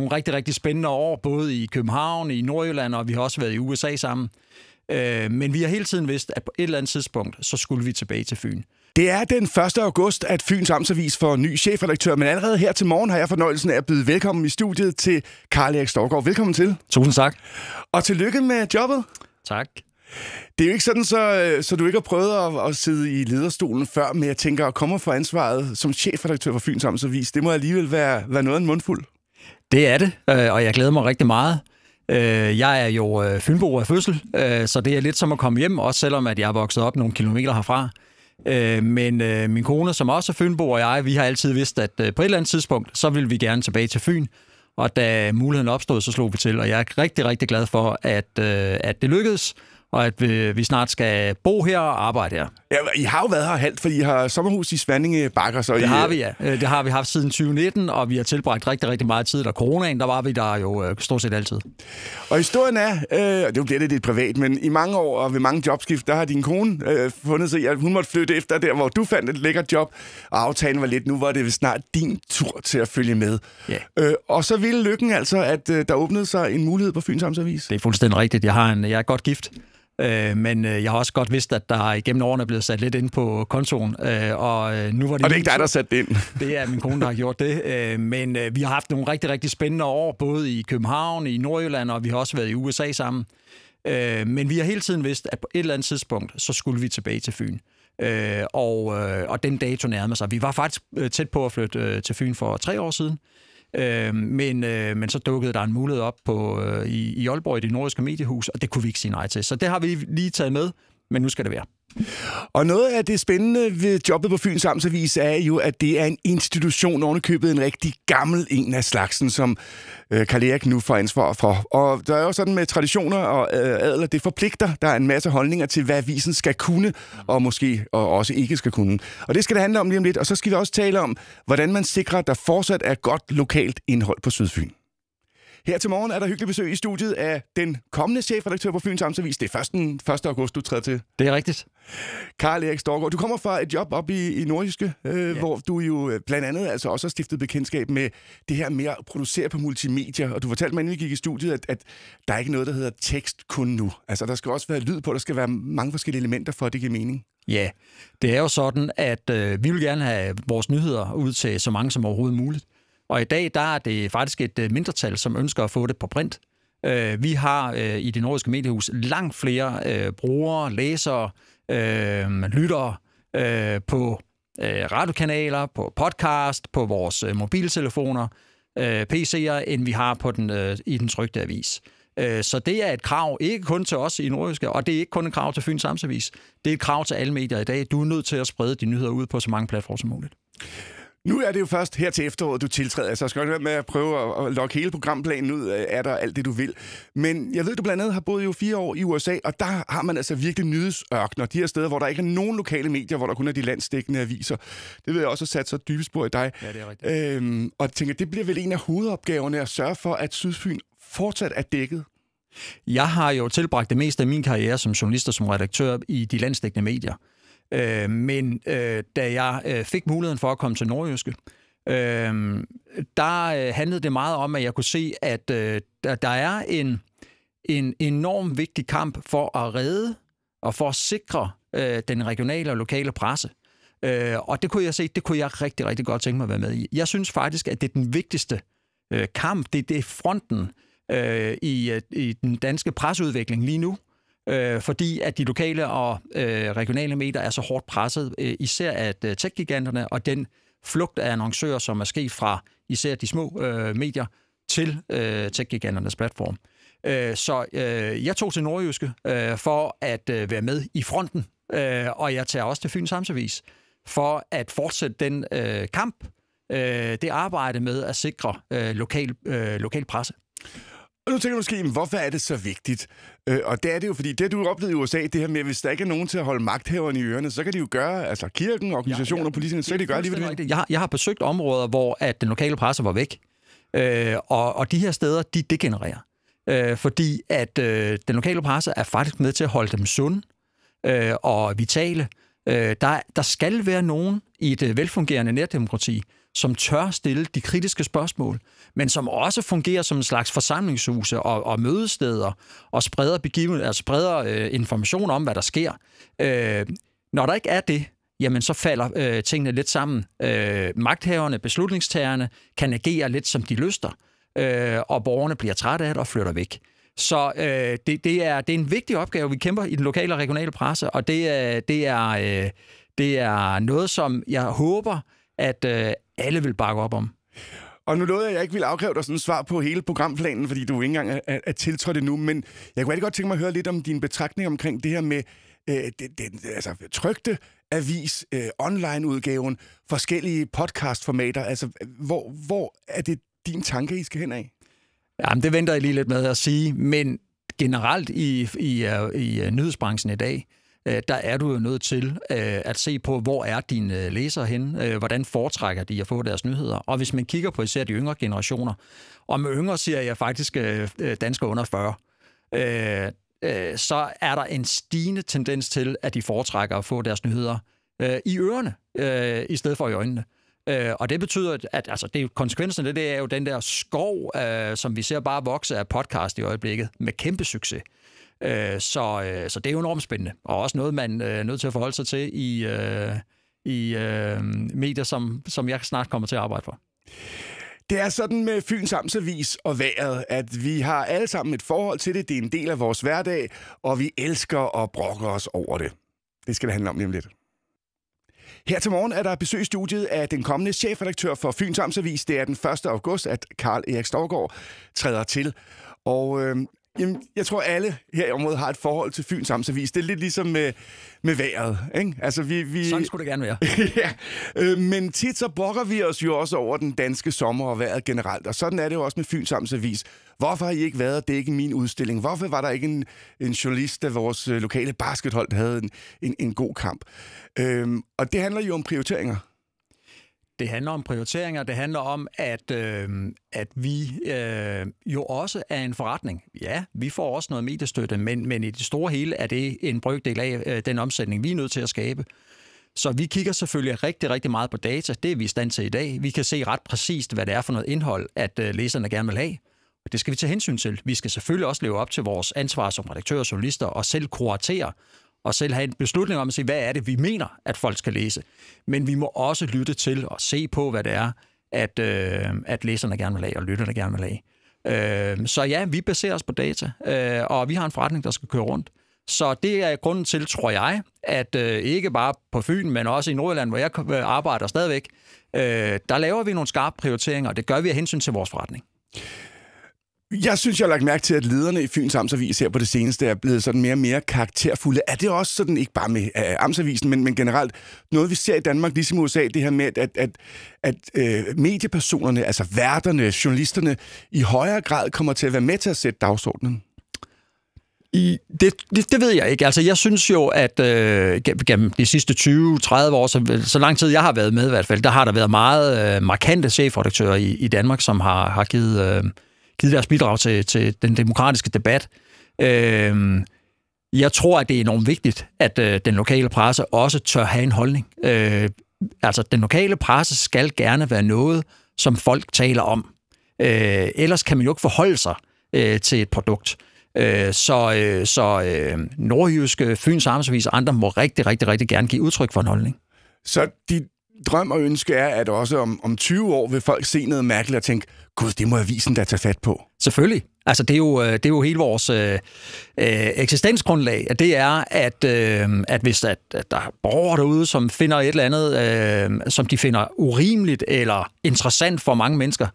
nogle rigtig, rigtig spændende år, både i København, i Nordjylland, og vi har også været i USA sammen. Øh, men vi har hele tiden vidst, at på et eller andet tidspunkt, så skulle vi tilbage til Fyn. Det er den 1. august, at Fyns Amtsavis får ny chefredaktør, men allerede her til morgen har jeg fornøjelsen af at byde velkommen i studiet til Karl Erik Storgård. Velkommen til. Tusind tak. Og tillykke med jobbet. Tak. Det er jo ikke sådan, så, så du ikke har prøvet at, at sidde i lederstolen før, men jeg tænker at komme for ansvaret som chefredaktør for Fyns Amtsavis, det må alligevel være, være noget af en mundfuld. Det er det, øh, og jeg glæder mig rigtig meget. Øh, jeg er jo øh, fynbo af fødsel, så det er lidt som at komme hjem, også selvom at jeg er vokset op nogle kilometer herfra. Men min kone, som også er fynbo, og jeg, vi har altid vidst, at på et eller andet tidspunkt, så vil vi gerne tilbage til Fyn. Og da muligheden opstod, så slog vi til, og jeg er rigtig, rigtig glad for, at, at det lykkedes og at vi, vi snart skal bo her og arbejde her. Ja, I har jo været her halvt, for I har sommerhus i Svanninge Bakker. Så det I, har øh, vi, ja. Øh, det har vi haft siden 2019, og vi har tilbragt rigtig, rigtig meget tid. Der coronaen, der var vi der jo øh, stort set altid. Og historien er, øh, det jo bliver det lidt privat, men i mange år og ved mange jobskift, der har din kone øh, fundet sig, at hun måtte flytte efter der, hvor du fandt et lækkert job, og aftalen var lidt, nu var det snart din tur til at følge med. Ja. Øh, og så ville lykken altså, at øh, der åbnede sig en mulighed på Fyns Amtsavis. Det er fuldstændig rigtigt. Jeg, har en, jeg er godt gift Øh, men øh, jeg har også godt vidst, at der igennem årene er blevet sat lidt ind på kontoen. Øh, og, øh, nu var det og det er ikke dig, der sat det ind? Det er min kone, der har gjort det. Øh, men øh, vi har haft nogle rigtig, rigtig spændende år, både i København, i Nordjylland, og vi har også været i USA sammen. Øh, men vi har hele tiden vidst, at på et eller andet tidspunkt, så skulle vi tilbage til Fyn. Øh, og, øh, og den dato nærmede sig. Vi var faktisk øh, tæt på at flytte øh, til Fyn for tre år siden. Øh, men, øh, men så dukkede der en mulighed op på, øh, i, i Aalborg i det nordiske mediehus, og det kunne vi ikke sige nej til. Så det har vi lige taget med, men nu skal det være. Og noget af det spændende ved jobbet på Fyns Amtsavis er jo, at det er en institution, ovenikøbet en rigtig gammel en af slagsen, som øh, Karl Erik nu får ansvar for. Og der er jo sådan med traditioner og øh, adler, det forpligter. Der er en masse holdninger til, hvad avisen skal kunne, og måske og også ikke skal kunne. Og det skal det handle om lige om lidt. Og så skal vi også tale om, hvordan man sikrer, at der fortsat er godt lokalt indhold på Sydfyn. Her til morgen er der hyggelig besøg i studiet af den kommende chefredaktør på Fyns Amtsavis. Det er først 1. august, du træder til. Det er rigtigt. Karl Erik Storgård, du kommer fra et job op i, i Nordjyske, øh, ja. hvor du jo øh, blandt andet altså også har stiftet bekendtskab med det her med at producere på multimedia. Og du fortalte mig, inden vi gik i studiet, at, at der er ikke noget, der hedder tekst kun nu. Altså, der skal også være lyd på, der skal være mange forskellige elementer for, at det giver mening. Ja, det er jo sådan, at øh, vi vil gerne have vores nyheder ud til så mange som overhovedet muligt. Og i dag der er det faktisk et øh, mindretal, som ønsker at få det på print. Øh, vi har øh, i det nordiske mediehus langt flere brugere, læsere, lyttere på radiokanaler, på podcast, på vores mobiltelefoner, PC'er, end vi har på den, i den trygte avis. så det er et krav, ikke kun til os i Nordjyske, og det er ikke kun et krav til Fyns Samsavis. Det er et krav til alle medier i dag. Du er nødt til at sprede de nyheder ud på så mange platforme som muligt. Nu er det jo først her til efteråret, du tiltræder, så jeg skal godt være med at prøve at, lokke hele programplanen ud af øh, dig alt det, du vil. Men jeg ved, du blandt andet har boet jo fire år i USA, og der har man altså virkelig nyhedsørkner. De her steder, hvor der ikke er nogen lokale medier, hvor der kun er de landstækkende aviser. Det ved jeg også har sat så dybe spor i dig. Ja, det er rigtigt. Øhm, og tænker, det bliver vel en af hovedopgaverne at sørge for, at Sydfyn fortsat er dækket. Jeg har jo tilbragt det meste af min karriere som journalist og som redaktør i de landstækkende medier. Øh, men øh, da jeg øh, fik muligheden for at komme til Nordjyske, øh, der øh, handlede det meget om, at jeg kunne se, at øh, der, der er en, en enorm vigtig kamp for at redde og for at sikre øh, den regionale og lokale presse. Øh, og det kunne jeg se, det kunne jeg rigtig, rigtig godt tænke mig at være med i. Jeg synes faktisk, at det er den vigtigste øh, kamp, det, det er fronten øh, i, øh, i den danske presseudvikling lige nu øh, fordi at de lokale og øh, regionale medier er så hårdt presset, øh, især at øh, tech-giganterne, og den flugt af annoncører, som er sket fra især de små øh, medier til øh, tech-giganternes platform. Øh, så øh, jeg tog til Nordjyske øh, for at øh, være med i fronten, øh, og jeg tager også til Fyns Samsevis for at fortsætte den øh, kamp, øh, det arbejde med at sikre øh, lokal, øh, lokal presse. Og nu tænker du måske, hvorfor er det så vigtigt? Øh, og det er det jo, fordi det, du oplevede i USA, det her med, at hvis der ikke er nogen til at holde magthaverne i ørerne, så kan de jo gøre, altså kirken, organisationer, ja, ja. politikerne, så kan de gøre lige, Jeg, jeg har besøgt områder, hvor at den lokale presse var væk, øh, og, og de her steder, de degenererer. Øh, fordi at øh, den lokale presse er faktisk med til at holde dem sunde øh, og vitale. Øh, der, der skal være nogen i et øh, velfungerende nærdemokrati, som tør stille de kritiske spørgsmål, men som også fungerer som en slags forsamlingshuse og, og mødesteder og spreder, begivenhed, altså spreder øh, information om, hvad der sker. Øh, når der ikke er det, jamen så falder øh, tingene lidt sammen. Øh, magthaverne, beslutningstagerne kan agere lidt, som de lyster, øh, og borgerne bliver trætte af det og flytter væk. Så øh, det, det, er, det er en vigtig opgave, vi kæmper i den lokale og regionale presse, og det, øh, det, er, øh, det er noget, som jeg håber, at, øh, alle vil bakke op om. Og nu lovede jeg, at jeg ikke ville afkræve dig sådan et svar på hele programplanen, fordi du ikke engang er, er, er tiltrådt endnu, men jeg kunne rigtig godt tænke mig at høre lidt om din betragtning omkring det her med øh, det, det, altså, trygte avis, øh, online-udgaven, forskellige podcast-formater. Altså, hvor, hvor er det din tanke, I skal hen af? Jamen, det venter jeg lige lidt med at sige, men generelt i, i, øh, i, i øh, nyhedsbranchen i dag, Øh, der er du jo nødt til øh, at se på, hvor er dine øh, læsere henne, hvordan foretrækker de at få deres nyheder. Og hvis man kigger på især de yngre generationer, og med yngre siger jeg faktisk danskere under 40, så er der en stigende tendens til, at de foretrækker at få deres nyheder i ørerne, i stedet for i øjnene. Øh, og det betyder, at altså, det, konsekvensen af det, det er jo den der skov, øh, som vi ser bare vokse af podcast i øjeblikket, med kæmpe succes. Øh, så, øh, så det er jo enormt spændende, og også noget, man øh, er nødt til at forholde sig til i, øh, i øh, medier, som, som jeg snart kommer til at arbejde for. Det er sådan med Fyns Amtsavis og vejret, at vi har alle sammen et forhold til det. Det er en del af vores hverdag, og vi elsker at brokke os over det. Det skal det handle om lige om lidt. Her til morgen er der besøg i studiet af den kommende chefredaktør for Fyns Amtsavis. Det er den 1. august, at Karl Erik Storgård træder til. Og øh, Jamen, jeg tror, alle her i området har et forhold til Fyns Amtsavis. Det er lidt ligesom med, med vejret. Ikke? Altså, vi, vi... Sådan skulle det gerne være. ja. Øh, men tit så brokker vi os jo også over den danske sommer og vejret generelt. Og sådan er det jo også med Fyns Amtsavis. Hvorfor har I ikke været er dække min udstilling? Hvorfor var der ikke en, en journalist der vores øh, lokale baskethold, havde en, en, en god kamp? Øhm, og det handler jo om prioriteringer. Det handler om prioriteringer, det handler om, at, øh, at vi øh, jo også er en forretning. Ja, vi får også noget mediestøtte, men, men i det store hele er det en brøkdel af øh, den omsætning, vi er nødt til at skabe. Så vi kigger selvfølgelig rigtig, rigtig meget på data. Det er vi i stand til i dag. Vi kan se ret præcist, hvad det er for noget indhold, at øh, læserne gerne vil have. Og det skal vi tage hensyn til. Vi skal selvfølgelig også leve op til vores ansvar som redaktører og journalister og selv kuratere, og selv have en beslutning om at sige, hvad er det, vi mener, at folk skal læse. Men vi må også lytte til og se på, hvad det er, at, øh, at læserne gerne vil have, og lytterne gerne vil have. Øh, så ja, vi baserer os på data, øh, og vi har en forretning, der skal køre rundt. Så det er grunden til, tror jeg, at øh, ikke bare på Fyn, men også i Nordjylland, hvor jeg øh, arbejder stadigvæk, øh, der laver vi nogle skarpe prioriteringer, og det gør vi af hensyn til vores forretning. Jeg synes, jeg har lagt mærke til, at lederne i Fyns Amtsavis her på det seneste er blevet sådan mere og mere karakterfulde. Er det også sådan, ikke bare med uh, Amtsavisen, men, men generelt noget, vi ser i Danmark, ligesom i USA, det her med, at, at, at uh, mediepersonerne, altså værterne, journalisterne, i højere grad kommer til at være med til at sætte dagsordenen? I, det, det, det ved jeg ikke. Altså, jeg synes jo, at øh, gennem de sidste 20-30 år, så, så lang tid jeg har været med i hvert fald, der har der været meget øh, markante chefredaktører i, i Danmark, som har, har givet... Øh, givet deres bidrag til, til den demokratiske debat. Øh, jeg tror, at det er enormt vigtigt, at øh, den lokale presse også tør have en holdning. Øh, altså, den lokale presse skal gerne være noget, som folk taler om. Øh, ellers kan man jo ikke forholde sig øh, til et produkt. Øh, så øh, så øh, nordjyske, Fyns Amtsavis og andre må rigtig, rigtig, rigtig gerne give udtryk for en holdning. Så dit drøm og ønske er, at også om, om 20 år vil folk se noget mærkeligt og tænke, Gud, det må avisen da tage fat på. Selvfølgelig. Altså, det er jo, øh, det er jo hele vores øh, øh, eksistensgrundlag, at det er, at, øh, at hvis at, at der er borgere derude, som finder et eller andet, øh, som de finder urimeligt eller interessant for mange mennesker,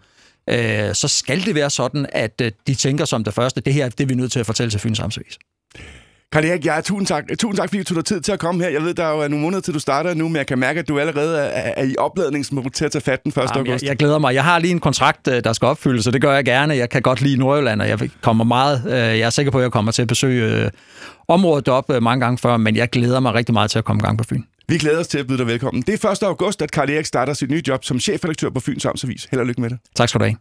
øh, så skal det være sådan, at øh, de tænker som det første, det her det er vi nødt til at fortælle til Fyns Amtsavis. Karl Erik, jeg, tusind tak. Tusind tak, fordi du tog tid til at komme her. Jeg ved, der er jo øh, nogle måneder til, du starter nu, men jeg kan mærke, at du allerede er, er i opladningsmode til at tage fat den 1. Jamen, august. Jeg, jeg glæder mig. Jeg har lige en kontrakt, øh, der skal opfyldes, så det gør jeg gerne. Jeg kan godt lide Nordjylland, og jeg kommer meget... Øh, jeg er sikker på, at jeg kommer til at besøge området øh, mange gange før, men jeg glæder mig rigtig meget til at komme i gang på Fyn. Vi glæder os til at byde dig velkommen. Det er 1. august, at Karl Erik starter sit nye job som chefredaktør på Fyns Amtsavis. Held og lykke med det. Tak skal du have.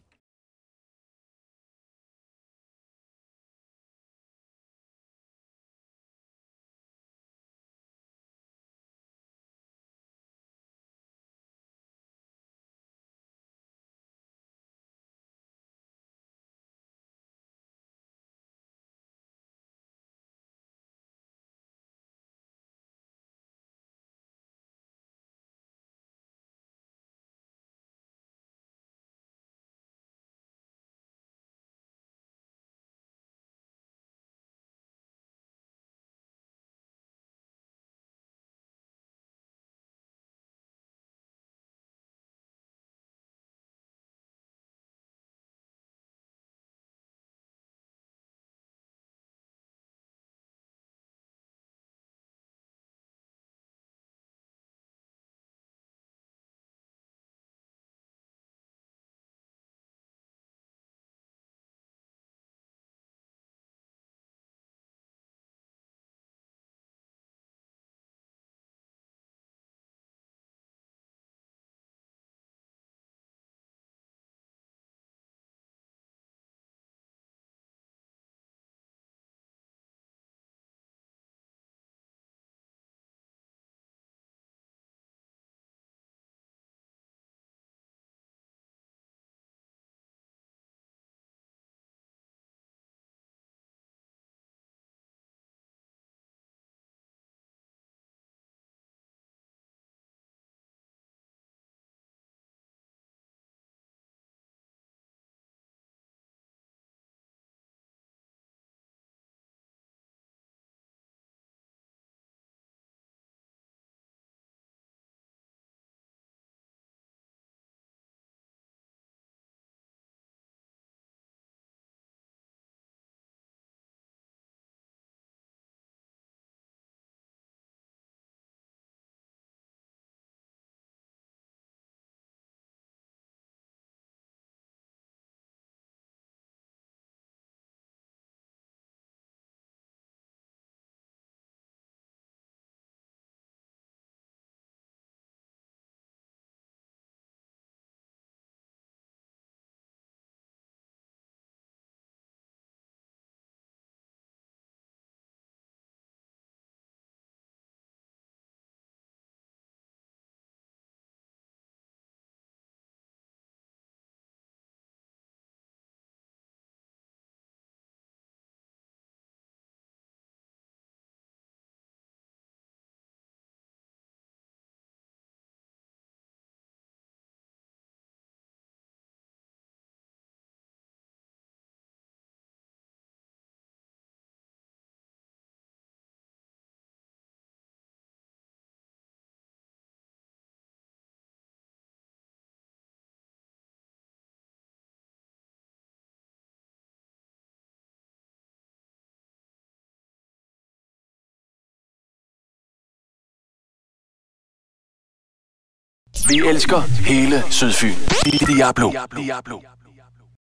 Vi elsker hele Sydfyn. Diablo. Diablo.